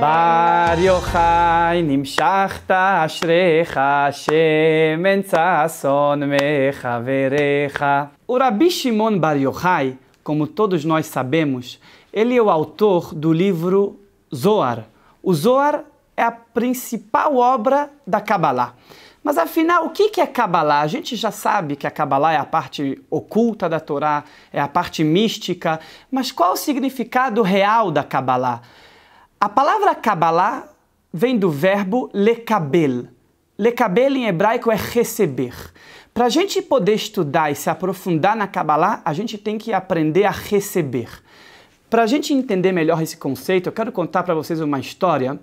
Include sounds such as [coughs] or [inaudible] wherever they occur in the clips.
Bar Yochai, Nimshachta Ashrecha, שמן ששון O Rabi Shimon Bar Yochai, como todos nós sabemos, ele é o autor do livro Zohar. O Zohar é a principal obra da Kabbalah. Mas afinal, o que é Kabbalah? A gente já sabe que a Kabbalah é a parte oculta da Torá, é a parte mística, mas qual o significado real da Kabbalah? A palavra Kabbalah vem do verbo lekabel. Lekabel em hebraico é receber. Para a gente poder estudar e se aprofundar na Kabbalah, a gente tem que aprender a receber. Para a gente entender melhor esse conceito, eu quero contar para vocês uma história.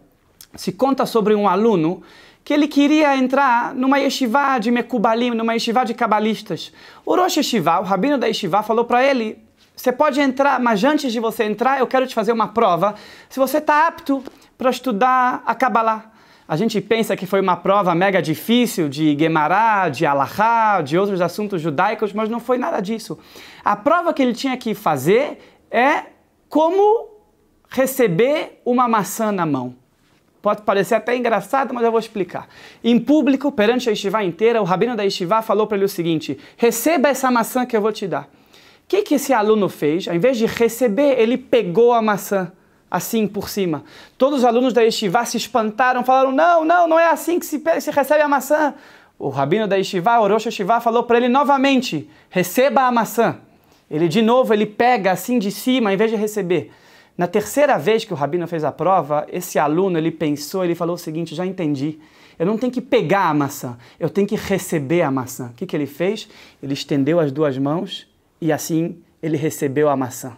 Se conta sobre um aluno que ele queria entrar numa yeshiva de Mekubalim, numa yeshiva de cabalistas. O Rosh Yeshiva, o rabino da yeshiva, falou para ele, você pode entrar, mas antes de você entrar, eu quero te fazer uma prova. Se você está apto para estudar a Kabbalah, a gente pensa que foi uma prova mega difícil de Guemará, de Alahá, de outros assuntos judaicos, mas não foi nada disso. A prova que ele tinha que fazer é como receber uma maçã na mão. Pode parecer até engraçado, mas eu vou explicar. Em público, perante a Yeshiva inteira, o rabino da Yeshiva falou para ele o seguinte: receba essa maçã que eu vou te dar. O que, que esse aluno fez? Ao invés de receber, ele pegou a maçã assim por cima. Todos os alunos da Yeshiva se espantaram, falaram: não, não, não é assim que se, se recebe a maçã. O rabino da Yeshiva, Orocha Yeshiva, falou para ele novamente: receba a maçã. Ele de novo ele pega assim de cima, em vez de receber. Na terceira vez que o rabino fez a prova, esse aluno ele pensou, ele falou o seguinte: já entendi. Eu não tenho que pegar a maçã, eu tenho que receber a maçã. O que, que ele fez? Ele estendeu as duas mãos e assim ele recebeu a maçã.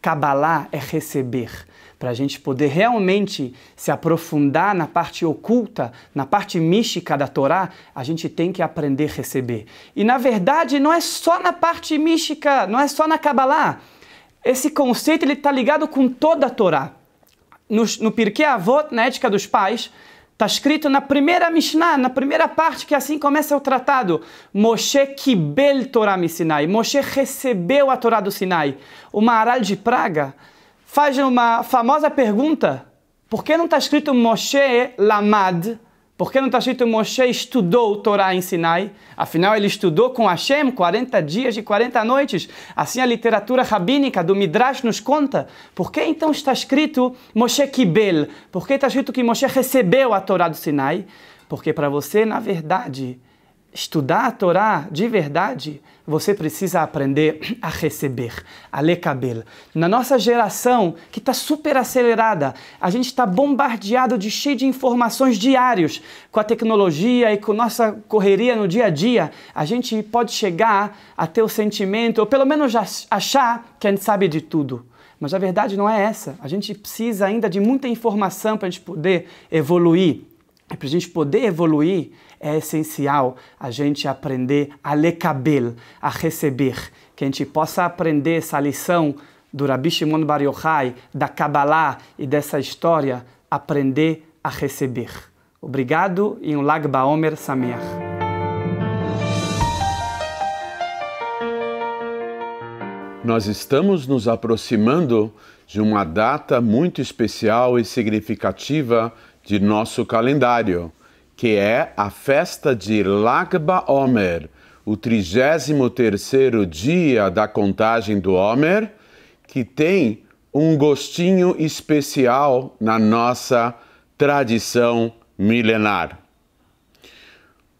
Kabbalah é receber, para a gente poder realmente se aprofundar na parte oculta, na parte mística da Torá, a gente tem que aprender a receber. E na verdade não é só na parte mística, não é só na Kabbalah. Esse conceito ele está ligado com toda a Torá. No, no Pirkei Avot, na Ética dos Pais, Está escrito na primeira Mishnah, na primeira parte, que assim começa o tratado. Moshe Kibel Torah Sinai. Moshe recebeu a Torá do Sinai. O Maharal de Praga faz uma famosa pergunta. Por que não está escrito Moshe Lamad? Por que não está escrito Moshe estudou Torá em Sinai? Afinal, ele estudou com Hashem 40 dias e 40 noites. Assim a literatura rabínica do Midrash nos conta. Por que então está escrito Moshe Kibel? Por que está escrito que Moshe recebeu a Torá do Sinai? Porque para você, na verdade, estudar a Torá de verdade, você precisa aprender a receber, a ler cabelo. Na nossa geração, que está super acelerada, a gente está bombardeado de cheio de informações diários, com a tecnologia e com nossa correria no dia a dia, a gente pode chegar a ter o sentimento, ou pelo menos achar que a gente sabe de tudo. Mas a verdade não é essa. A gente precisa ainda de muita informação para a gente poder evoluir. E para a gente poder evoluir, é essencial a gente aprender a lekabel, a receber, que a gente possa aprender essa lição do Rabi Shimon Bar Yochai, da Kabbalah e dessa história, aprender a receber. Obrigado e um Lag Baomer Sameach. Nós estamos nos aproximando de uma data muito especial e significativa de nosso calendário que é a festa de Lagba Omer, o 33º dia da contagem do Omer, que tem um gostinho especial na nossa tradição milenar.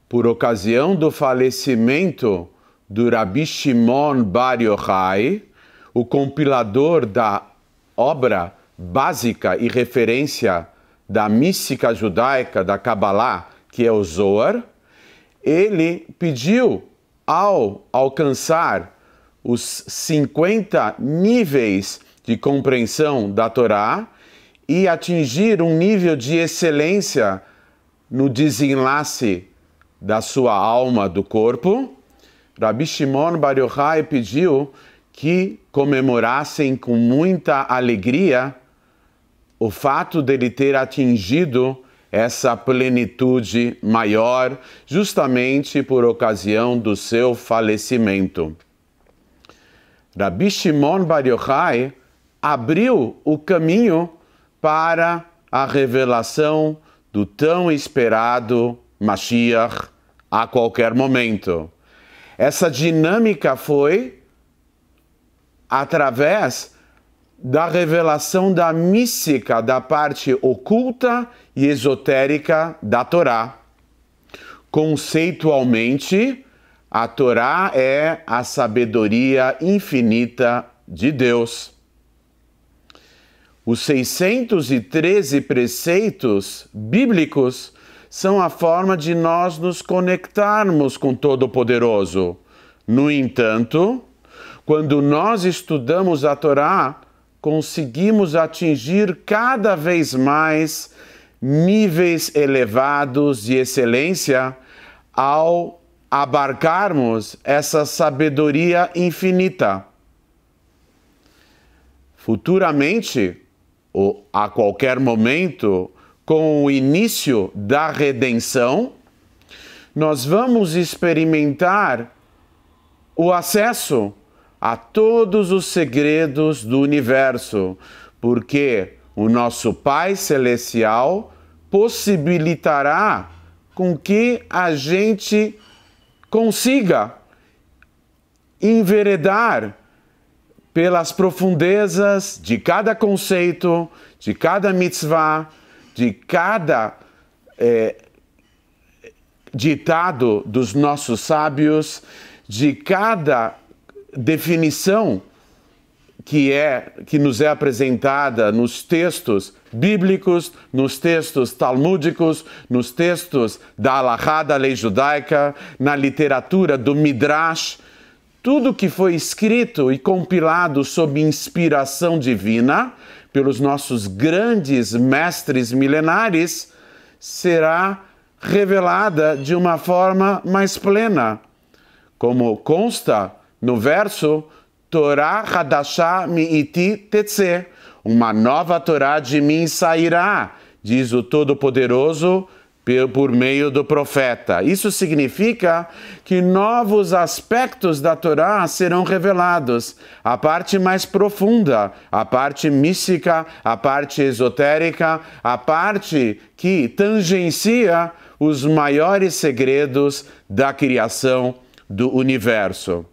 Por ocasião do falecimento do Rabi Shimon Bar Yochai, o compilador da obra básica e referência da mística judaica, da Kabbalah, que é o Zohar, ele pediu ao alcançar os 50 níveis de compreensão da Torá e atingir um nível de excelência no desenlace da sua alma, do corpo, Rabbi Shimon Bar Yochai pediu que comemorassem com muita alegria o fato dele ter atingido essa plenitude maior, justamente por ocasião do seu falecimento. Rabi Shimon Bar Yochai abriu o caminho para a revelação do tão esperado Mashiach a qualquer momento. Essa dinâmica foi através da revelação da mística, da parte oculta e esotérica da Torá. Conceitualmente, a Torá é a sabedoria infinita de Deus. Os 613 preceitos bíblicos são a forma de nós nos conectarmos com Todo-Poderoso. No entanto, quando nós estudamos a Torá, conseguimos atingir cada vez mais níveis elevados de excelência ao abarcarmos essa sabedoria infinita. Futuramente, ou a qualquer momento, com o início da redenção, nós vamos experimentar o acesso a todos os segredos do universo, porque o nosso Pai Celestial possibilitará com que a gente consiga enveredar pelas profundezas de cada conceito, de cada mitzvah, de cada é, ditado dos nossos sábios, de cada definição que é que nos é apresentada nos textos bíblicos, nos textos talmúdicos, nos textos da Alahá, da lei judaica, na literatura do Midrash, tudo que foi escrito e compilado sob inspiração divina pelos nossos grandes mestres milenares será revelada de uma forma mais plena, como consta no verso Torá Hadashah mi'iti tetze, uma nova Torá de mim sairá, diz o Todo-Poderoso por meio do profeta. Isso significa que novos aspectos da Torá serão revelados, a parte mais profunda, a parte mística, a parte esotérica, a parte que tangencia os maiores segredos da criação do universo.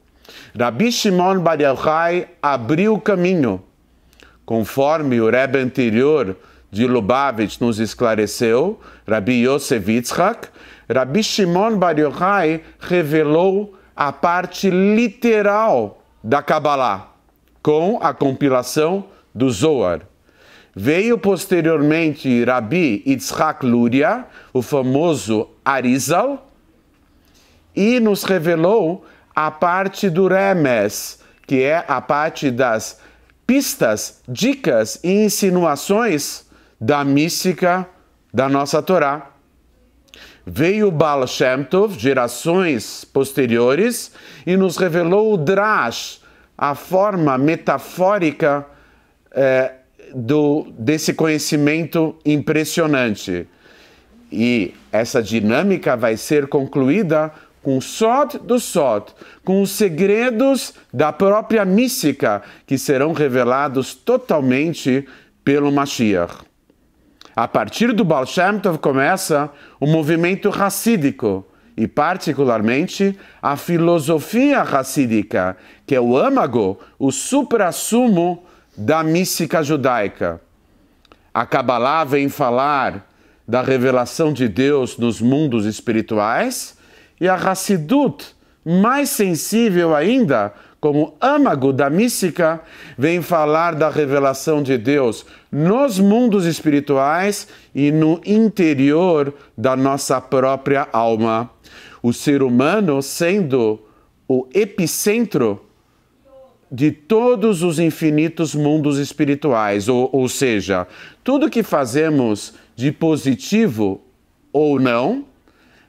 Rabbi Shimon Bar Yochai abriu o caminho, conforme o Rebbe anterior de Lubavitch nos esclareceu, Rabbi Yosef Yitzchak, Rabbi Shimon Bar Yochai revelou a parte literal da Kabbalah, com a compilação do Zohar. Veio posteriormente Rabbi Yitzchak Luria, o famoso Arizal, e nos revelou a parte do remes, que é a parte das pistas, dicas e insinuações da mística da nossa Torá. Veio Baal Shem Tov, gerações posteriores, e nos revelou o Drash, a forma metafórica é, do, desse conhecimento impressionante. E essa dinâmica vai ser concluída com o sot do sot, com os segredos da própria mística que serão revelados totalmente pelo Mashiach. A partir do Baal Shem Tov começa o movimento racídico e, particularmente, a filosofia racídica, que é o âmago, o suprassumo da mística judaica. A Kabbalah vem falar da revelação de Deus nos mundos espirituais e a Hassidut, mais sensível ainda, como âmago da mística, vem falar da revelação de Deus nos mundos espirituais e no interior da nossa própria alma. O ser humano sendo o epicentro de todos os infinitos mundos espirituais, ou, ou seja, tudo que fazemos de positivo ou não,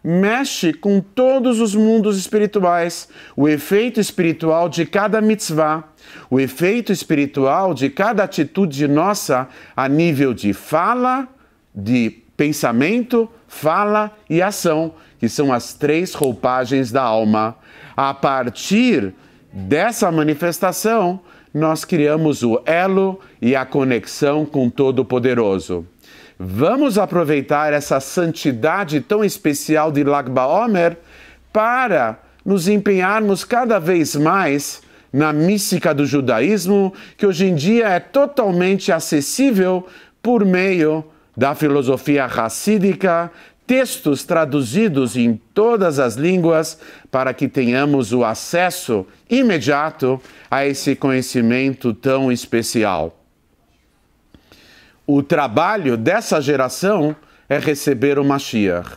mexe com todos os mundos espirituais, o efeito espiritual de cada mitzvah, o efeito espiritual de cada atitude nossa a nível de fala, de pensamento, fala e ação, que são as três roupagens da alma. A partir dessa manifestação, nós criamos o elo e a conexão com Todo-Poderoso. Vamos aproveitar essa santidade tão especial de Lag Baomer para nos empenharmos cada vez mais na mística do judaísmo, que hoje em dia é totalmente acessível por meio da filosofia racídica, textos traduzidos em todas as línguas, para que tenhamos o acesso imediato a esse conhecimento tão especial o trabalho dessa geração é receber o Mashiach.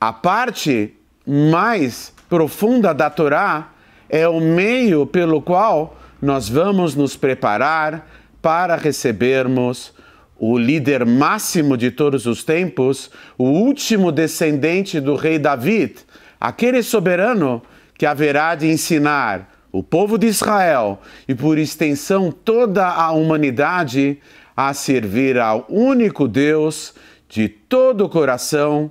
A parte mais profunda da Torá é o meio pelo qual nós vamos nos preparar para recebermos o líder máximo de todos os tempos, o último descendente do rei David, aquele soberano que haverá de ensinar o povo de Israel e, por extensão, toda a humanidade a servir ao único Deus de todo o coração,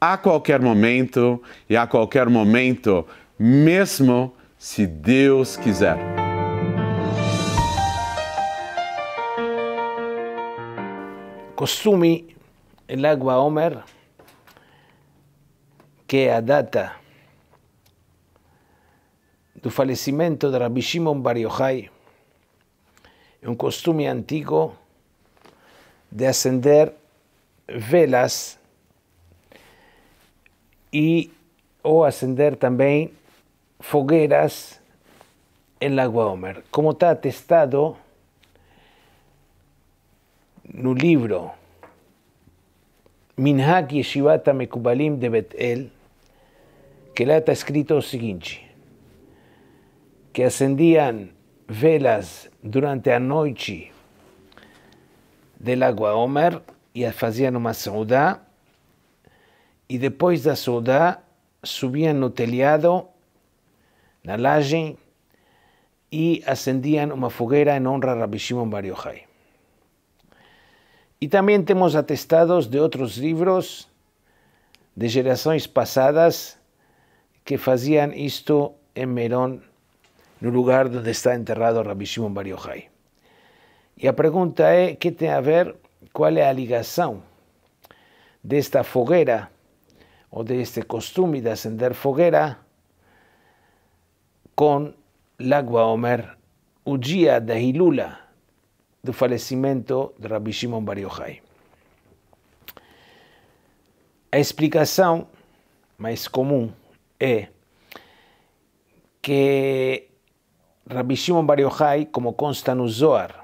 a qualquer momento e a qualquer momento, mesmo se Deus quiser. Costumi el agua Homer, que é a data do falecimento de Rabbi Shimon Bar Yochai, é um costume antigo de acender velas e ou acender também fogueiras em Lagoa Homer. Como está atestado no livro Minhak Yeshivata Mekubalim de Bet-El, que lá está escrito o seguinte, que acendiam velas durante a noite de Lago Omer e faziam uma saudá. E depois da saudá, subiam no telhado, na laje, e acendiam uma fogueira em honra a Rabi Shimon Bar Yochai. E também temos atestados de outros livros de gerações passadas que faziam isto em Meron, no lugar onde está enterrado Rabi Shimon Bar Yochai. E a pergunta é que tem a ver qual é a ligação desta fogueira ou deste costume de acender fogueira com Lagua Omer, o dia da Hilula do falecimento de Rabbi Shimon Bar Yochai. A explicação mais comum é que Rabbi Shimon Bar Yochai, como consta no Zohar,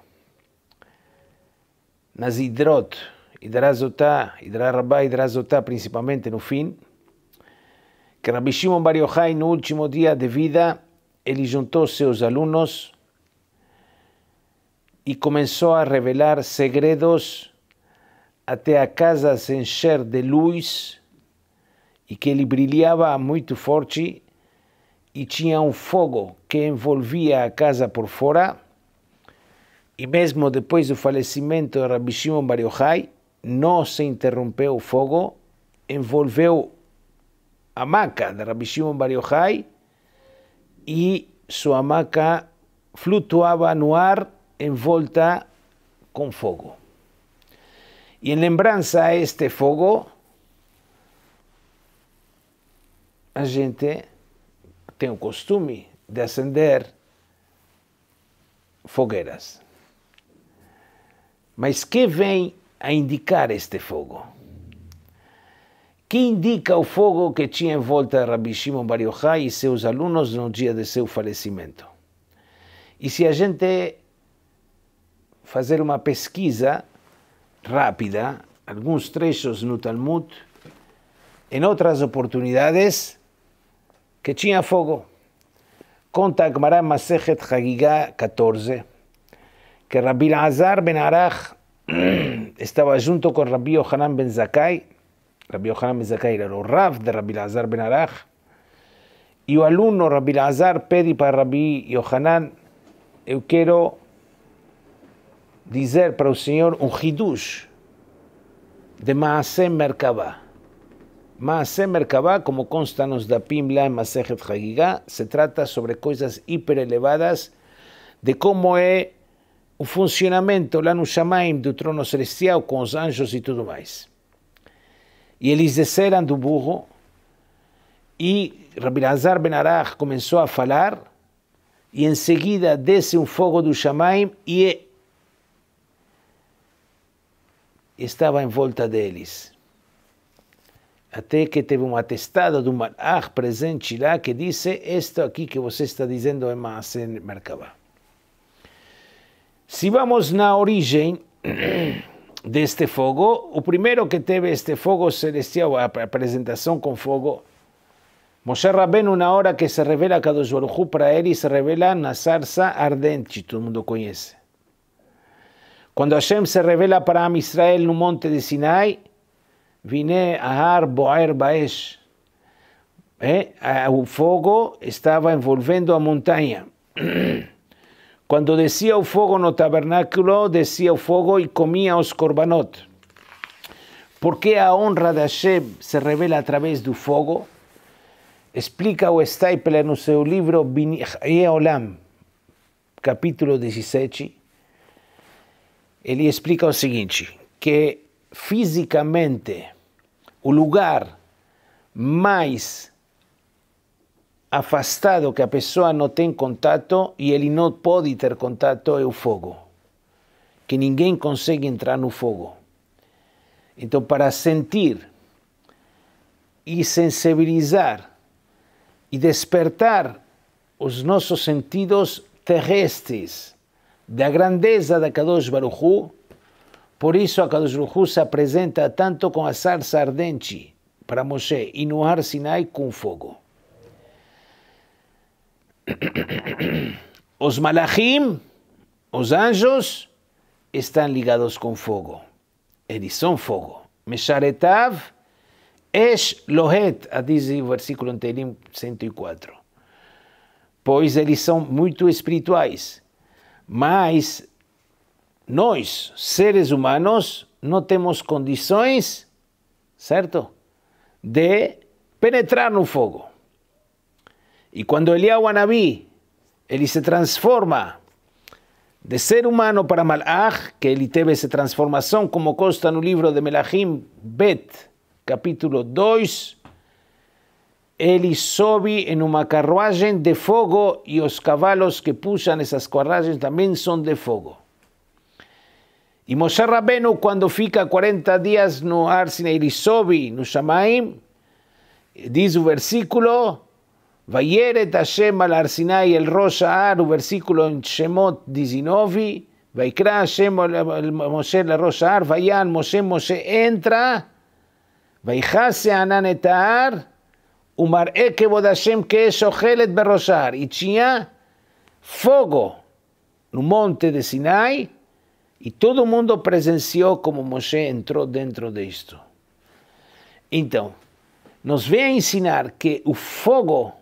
nas hidrot, hidrazotá, hidrarabá, hidrazotá, principalmente no fim, que Rabi Shimon Bar Yochai, no último dia de vida, ele juntou seus alunos e começou a revelar segredos até a casa se encher de luz e que ele brilhava muito forte e tinha um fogo que envolvia a casa por fora e mesmo depois do falecimento de Rabbi Shimon Bar Yochai, não se interrompeu o fogo, envolveu a maca de Rabbi Shimon Bar Yochai e sua maca flutuava no ar envolta com fogo. E em lembrança a este fogo, a gente tem o costume de acender fogueiras. Mas que vem a indicar este fogo? Que indica o fogo que tinha em volta Rabi Shimon Bar Yochai e seus alunos no dia de seu falecimento? E se a gente fazer uma pesquisa rápida, alguns trechos no Talmud, em outras oportunidades, que tinha fogo. Conta Agmará Masechet Hagigah 14, que Rabbi Lazar ben Arach [clears throat] estaba junto con Rabbi Yohanan ben Zakai, Rabbi Yohanan ben Zakai era el Rav de Rabbi Lazar ben Arach y el alumno Rabbi Lazar pedí para Rabbi Yohanan, yo quiero decir para el Señor un hidush de Maasem Merkabah. Maasem Merkabah, como consta en da Pimla en Masejet Hagigah, se trata sobre cosas hiperelevadas de cómo es o funcionamento lá no Shamaim do trono celestial com os anjos e tudo mais. E eles desceram do burro e Rabi Lazar Ben Arach começou a falar e em seguida desce um fogo do Shamaim e é- estava em volta deles. Até que teve uma testada do Malach presente lá que disse: Isto aqui que você está dizendo é mais em Merkabah. Se vamos na origem [clears throat] deste fogo, o primeiro que teve este fogo celestial, a apresentação com fogo, Moshe Rabbeinu, na hora que se revela a Kadosh Baruchu para ele, se revela na sarsa ardente, todo mundo conhece. Quando Hashem se revela para Am Israel no monte de Sinai, Vine Ahar Boer Baesh. É? O fogo estava envolvendo a montanha. [clears throat] Quando descia o fogo no tabernáculo, descia o fogo e comia os ¿Por Porque a honra de Hashem se revela através do fogo? Explica o Stapler no seu livro Binye Olam, capítulo 17. Ele explica o seguinte, que fisicamente o lugar mais afastado que a pessoa não tem contato e ele não pode ter contato é o fogo. Que ninguém consegue entrar no fogo. Então, para sentir e sensibilizar e despertar os nossos sentidos terrestres da grandeza da Kadosh Baruchu, por isso a Kadosh Baruchu se apresenta tanto com a sarça ardente para Moshe e no ar Sinai com fogo. [coughs] Os malachim, os anjos, estão ligados com fogo. Eles são fogo. Mesharetav, esh lohet, diz o versículo anterior 104. Pois eles são muito espirituais. Mas nós, seres humanos, não temos condições, certo? De penetrar no fogo. Y cuando Eliahu Wanabí, Eli se transforma de ser humano para Malach, que Elitebe se transforma, son como consta en un libro de Melahim Bet, capítulo 2, Eli sobi en una carruaje de fuego y los caballos que pusan esas carruajes también son de fuego. Y Moshe Rabenu, cuando fica 40 días no sin Eli sobi no shamaim, dice un versículo, Vayeret Hashem al Arsinai el Rosh Ar, versículo em Shemot 19, Vaikra Hashem Moshe el Rosh Ar, Vayan Moshe, Moshe entra, Vaijase Anan et Ar, Umar'e Kevod Hashem que es Ohelet Berrosh Ar, e tinha fogo no monte de Sinai, e todo mundo presenciou como Moshe entrou dentro disto. Então, nos vem a ensinar que o fogo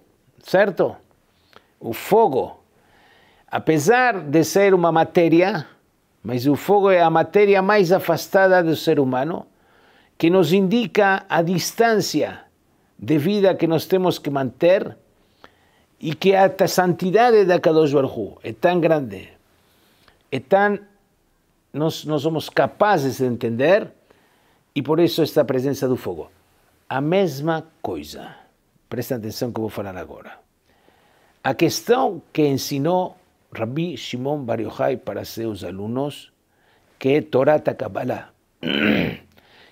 certo? O fogo, apesar de ser uma matéria, mas o fogo é a matéria mais afastada do ser humano, que nos indica a distância de vida que nós temos que manter e que a santidade da Kadosh Baruch é tão grande, é tão... Nós, nós somos capazes de entender e por isso esta presença do fogo. A mesma coisa. Presta atenção que eu vou falar agora. A questão que ensinou Rabbi Shimon Bar Yochai para seus alunos, que é Torá Kabbalah, [clears throat]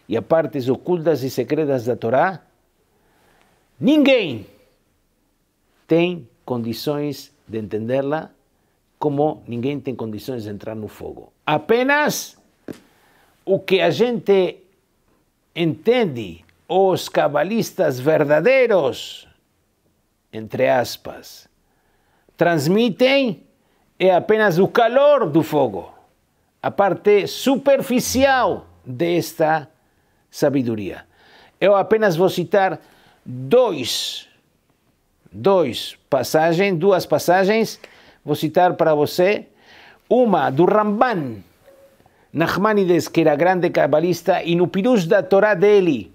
e a partes ocultas e secretas da Torá, ninguém tem condições de entendê-la como ninguém tem condições de entrar no fogo. Apenas o que a gente entende os cabalistas verdadeiros, entre aspas, transmitem é apenas o calor do fogo, a parte superficial desta sabedoria. Eu apenas vou citar dois, dois passagens, duas passagens, vou citar para você, uma do Ramban, Nachmanides, que era grande cabalista, e no Pirus da Torá dele,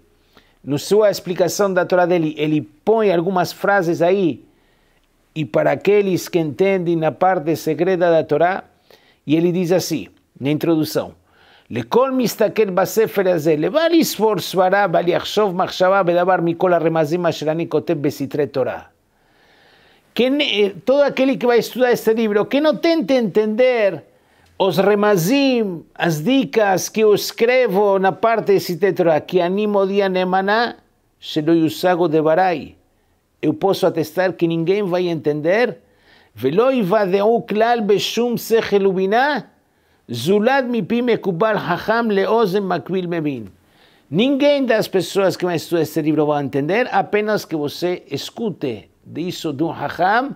no sua explicação da Torá dele, ele põe algumas frases aí, e para aqueles que entendem na parte secreta da Torá, e ele diz assim, na introdução, לכל מסתכל בספר הזה, לבל יסבור סברה, בל יחשוב מחשבה בדבר מכל הרמזים אשר אני כותב בסתרי תורה. Que eh, todo aquel que va a estudiar este libro, que no tente entender os remazim, as dicas que eu escrevo na parte desse tetra, que animo dia nemaná, שלא de barai. Eu posso atestar que ninguém vai entender, ולא יוודעו כלל בשום שכל ובינה, זולת מפי מקובל חכם לאוזן מקביל מבין. Ninguém das pessoas que vai estudar este livro vai entender, apenas que você escute disso de um hacham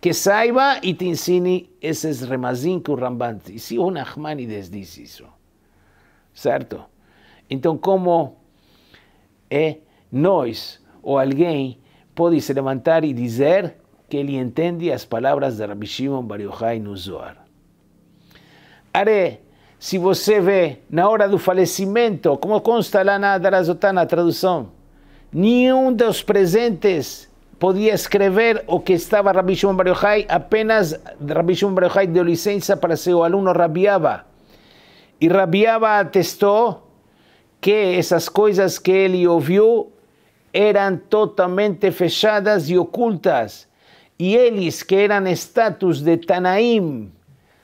que saiba e te ensine esses Remazim que o rambante e se o Nachmanides diz isso. Certo? Então, como é nós ou alguém pode se levantar e dizer que ele entende as palavras de Rabbi Shimon Bar Yochai no Zohar? Are, se você vê na hora do falecimento, como consta lá na Darazotá, na tradução, nenhum dos presentes podia escrever o que estava Rabi Shimon Bar Yochai, apenas Rabi Shimon Bar Yochai deu licença para seu aluno Rabiaba. E Rabiaba atestou que essas coisas que ele ouviu eram totalmente fechadas e ocultas. E eles, que eram status de Tanaim,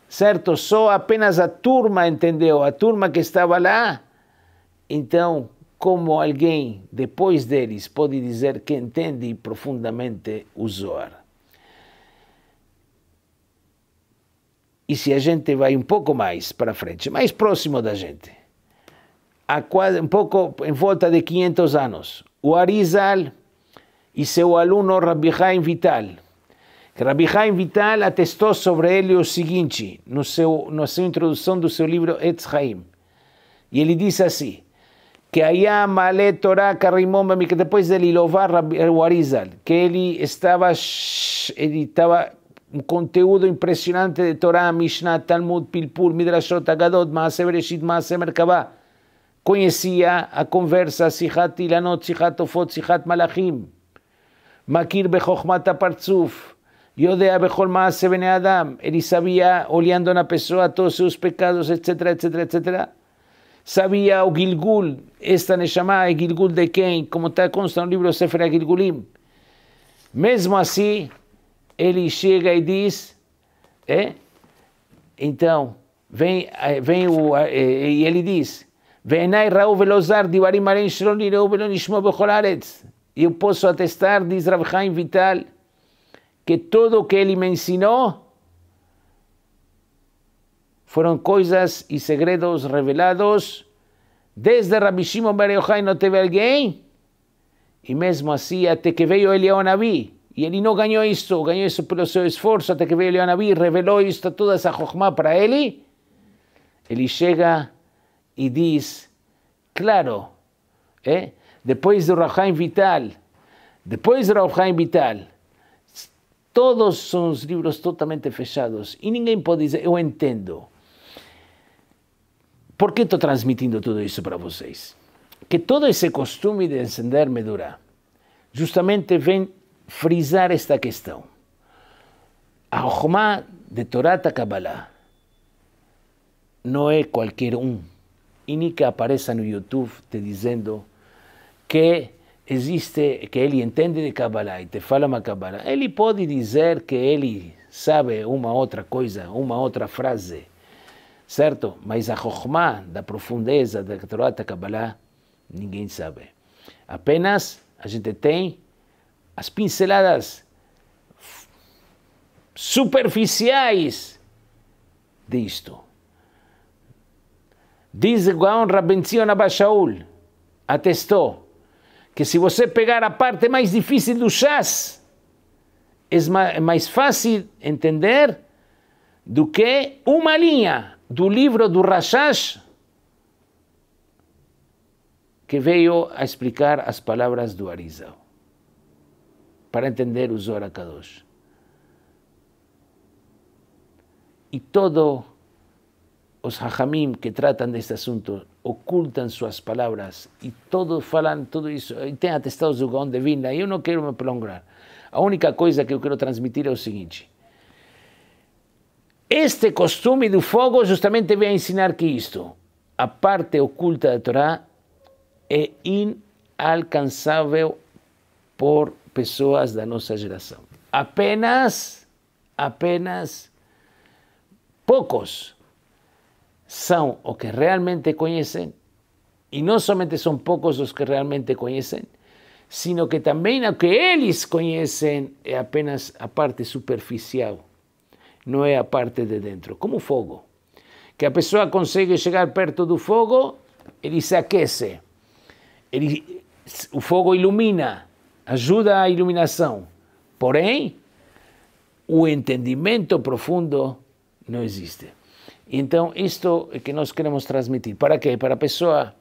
certo? Só apenas a turma entendeu, a turma que estava lá. Então, como alguém depois deles pode dizer que entende profundamente o Zohar. E se a gente vai um pouco mais para frente, mais próximo da gente, há quase, um pouco em volta de 500 anos, o Arizal e seu aluno Rabbi Haim Vital, Rabbi Haim Vital atestou sobre ele o seguinte, no seu, na sua introdução do seu livro Etz Haim. E ele diz assim, que torá Male Torah que después del Ilovar eh, Warizal, que él estaba, editaba un conteúdo impresionante de Torah, Mishnah, Talmud, Pilpul, Midrashot, Agadot, Maase Bereshit, Maase Merkabah. Conhecia a conversa Sihat Ilanot, Sihat Ofot, Sihat Malachim, Makir bechokmat Aparzuf, Yodea Bejol Maase Bene Adam. Él sabía, oleando a una persona, todos sus pecados, etcétera, etcétera, etcétera. sabia o Gilgul, esta Neshama é Gilgul de quem? Como está consta no livro Sefer Gilgulim. Mesmo assim, ele chega e diz, é? então, vem, eh, vem o, eh, eh, e ele diz, Venai Raul Velozar, Divarim Maren Shron Ireu Velonishmo Becholaretz. Eu posso atestar, diz Rav Chaim Vital, que tudo o que ele me ensinou Fueram coisas e segredos revelados desde Rabi Shimon Bar Yochai não teve alguém e mesmo assim até que veio Eliaonaví, e ele não ganhou isso ganhou isso pelo seu esforço, até que veio revelou isso a toda essa jochma para ele ele chega e diz claro, ¿eh? después de Rahaim Vital, depois de Rahaim Vital, todos são os livros totalmente fechados, e ninguém pode dizer eu entendo Por qué estoy transmitindo todo esto para vocês? Que todo ese costume de encender Medura justamente ven frisar esta questão. A de Torata Kabbalah no es cualquier um, e nem que apareça en YouTube te diciendo que existe, que él entiende de Kabbalah y te fala uma Kabbalah. Ele pode dizer que él sabe una otra cosa, una otra frase, certo? Mas a Rochma, da profundeza da Torá da Kabbalah, ninguém sabe. Apenas a gente tem as pinceladas superficiais disto. Diz Gaon Rabenzion Abashaul, atestou, que se você pegar a parte mais difícil do chás, é, é mais fácil entender do que uma linha do livro do Rashash, que veio a explicar as palavras do Arizal, para entender o Zohar Kadosh. E todos os hajamim que tratam deste assunto ocultam suas palavras e todos falam tudo isso, e tem atestados do Gaon de Vilna, e eu não quero me prolongar. A única coisa que eu quero transmitir é o seguinte, este costume do fogo justamente vem a ensinar que isto, a parte oculta da Torá, é inalcançável por pessoas da nossa geração. Apenas, apenas poucos são os que realmente conhecem, e não somente são poucos os que realmente conhecem, sino que também o que eles conhecem é apenas a parte superficial não é a parte de dentro, como o fogo. Que a pessoa consegue chegar perto do fogo, ele se aquece, ele, o fogo ilumina, ajuda a iluminação. Porém, o entendimento profundo não existe. Então, isto é que nós queremos transmitir. Para quê? Para a pessoa,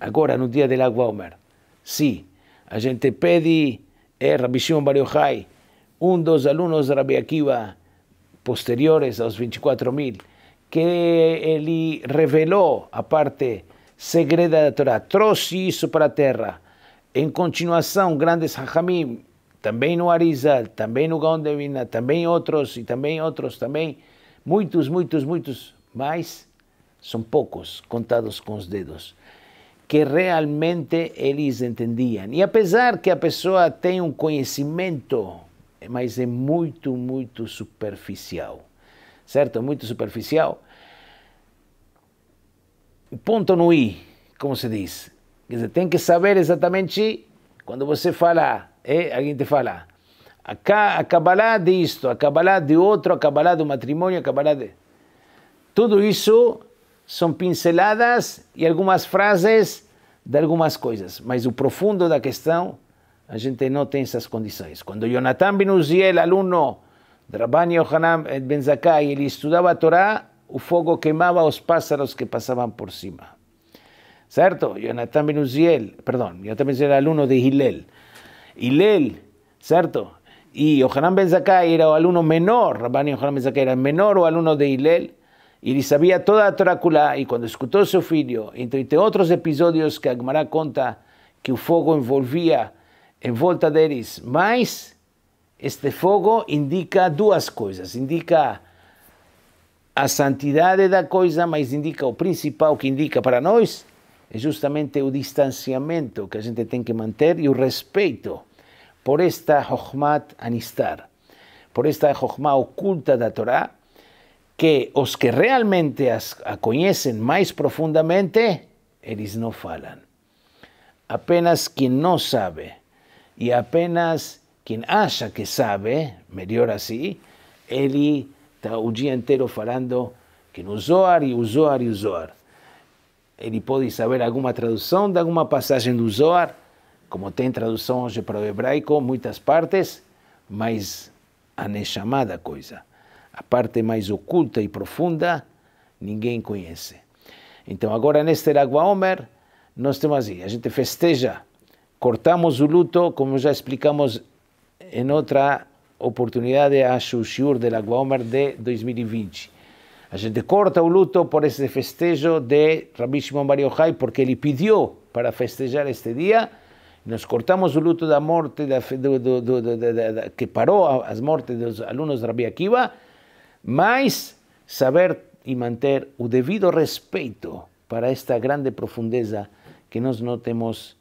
agora no dia de Lago Omer, Sim, a gente pede, é Rabbi Shimon Bar Yochai, um dos alunos de Rabbi Akiva, posteriores aos 24 mil, que ele revelou a parte segreda da Torá, trouxe isso para a terra. Em continuação, grandes hachamim, também no Arizal, também no Gaon de Vina, também outros e também outros, também muitos, muitos, muitos, mas são poucos, contados com os dedos, que realmente eles entendiam. E apesar que a pessoa tem um conhecimento mas é muito, muito superficial. Certo? Muito superficial. Ponto no i, como se diz. Quer dizer, tem que saber exatamente quando você fala, é, alguém te fala, a Kabbalah disto, a Kabbalah de outro, a Kabbalah do matrimônio, a Kabbalah de... Tudo isso são pinceladas e algumas frases de algumas coisas, mas o profundo da questão la gente no tiene esas condiciones. Cuando Jonathan ben Uziel, alumno de Rabban Yohanan ben Zakai, él estudiaba Torah, el fuego quemaba a los pájaros que pasaban por encima. ¿Cierto? Jonathan ben Uziel, perdón, Jonathan ben Uziel era alumno de Hillel. Hillel, ¿cierto? Y Yohanan ben Zakai era el alumno menor, Rabban Yohanan ben Zakai era menor o alumno de Hillel, y él sabía toda la Torácula, y cuando a su filho, entre otros episodios que Agmará conta, que el fuego envolvía em volta deles. Mas este fogo indica duas coisas: indica a santidade da coisa, mas indica o principal que indica para nós é justamente o distanciamento que a gente tem que manter e o respeito por esta Hochmat Anistar, por esta Hochmat oculta da Torá, que os que realmente as, a conhecem mais profundamente, eles não falam. Apenas quem não sabe e apenas quem acha que sabe, melhor assim, ele está o dia inteiro falando que no Zohar e o Zohar e o Zohar. Ele pode saber alguma tradução de alguma passagem do Zohar, como tem tradução hoje para o hebraico, muitas partes, mas a Neshama coisa, a parte mais oculta e profunda, ninguém conhece. Então agora neste Lagoa Omer, nós temos assim, a gente festeja Cortamos o luto, como já explicamos em outra oportunidade, acho o Shiur de la Gomer de 2020. A gente corta o luto por esse festejo de Rabbi Shimon Bar Yochai, porque ele pediu para festejar este dia. Nós cortamos o luto da morte, da, do, do, do, que parou as mortes dos alunos de Rabbi Akiva, mas saber e manter o devido respeito para esta grande profundeza que nós não temos